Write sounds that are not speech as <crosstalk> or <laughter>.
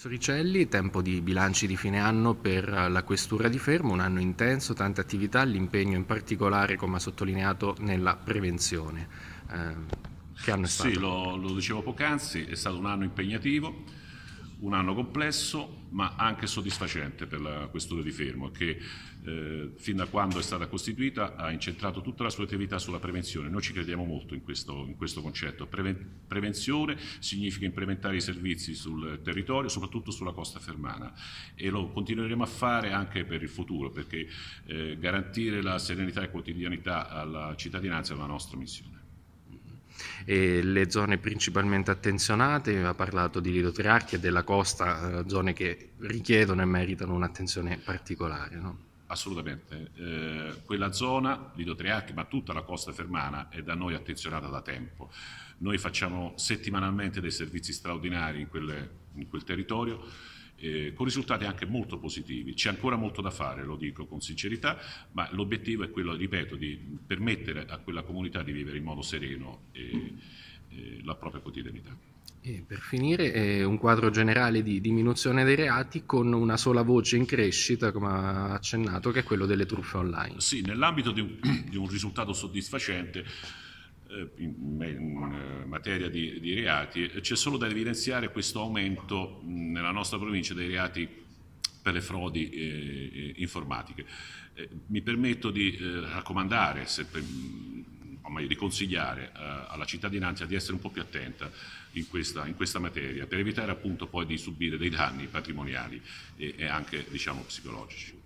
Soricelli, tempo di bilanci di fine anno per la Questura di Fermo, un anno intenso, tante attività, l'impegno in particolare, come ha sottolineato, nella prevenzione. Eh, che anno è stato? Sì, lo, lo dicevo poc'anzi, è stato un anno impegnativo un anno complesso ma anche soddisfacente per la questura di Fermo che eh, fin da quando è stata costituita ha incentrato tutta la sua attività sulla prevenzione. Noi ci crediamo molto in questo, in questo concetto. Preven prevenzione significa implementare i servizi sul territorio, soprattutto sulla costa fermana e lo continueremo a fare anche per il futuro perché eh, garantire la serenità e quotidianità alla cittadinanza è una nostra missione. E le zone principalmente attenzionate, ha parlato di Lido Triarchi e della costa, eh, zone che richiedono e meritano un'attenzione particolare. No? Assolutamente, eh, quella zona, Lido Triarchi, ma tutta la costa fermana è da noi attenzionata da tempo. Noi facciamo settimanalmente dei servizi straordinari in, quelle, in quel territorio eh, con risultati anche molto positivi. C'è ancora molto da fare, lo dico con sincerità, ma l'obiettivo è quello, ripeto, di permettere a quella comunità di vivere in modo sereno eh, eh, la propria quotidianità. E per finire, un quadro generale di diminuzione dei reati con una sola voce in crescita, come ha accennato, che è quello delle truffe online. Sì, nell'ambito di, <clears throat> di un risultato soddisfacente, eh, in, in, materia di, di reati, c'è solo da evidenziare questo aumento nella nostra provincia dei reati per le frodi eh, eh, informatiche. Eh, mi permetto di eh, raccomandare, se per, o meglio di consigliare eh, alla cittadinanza di essere un po' più attenta in questa, in questa, materia per evitare appunto poi di subire dei danni patrimoniali e, e anche diciamo, psicologici.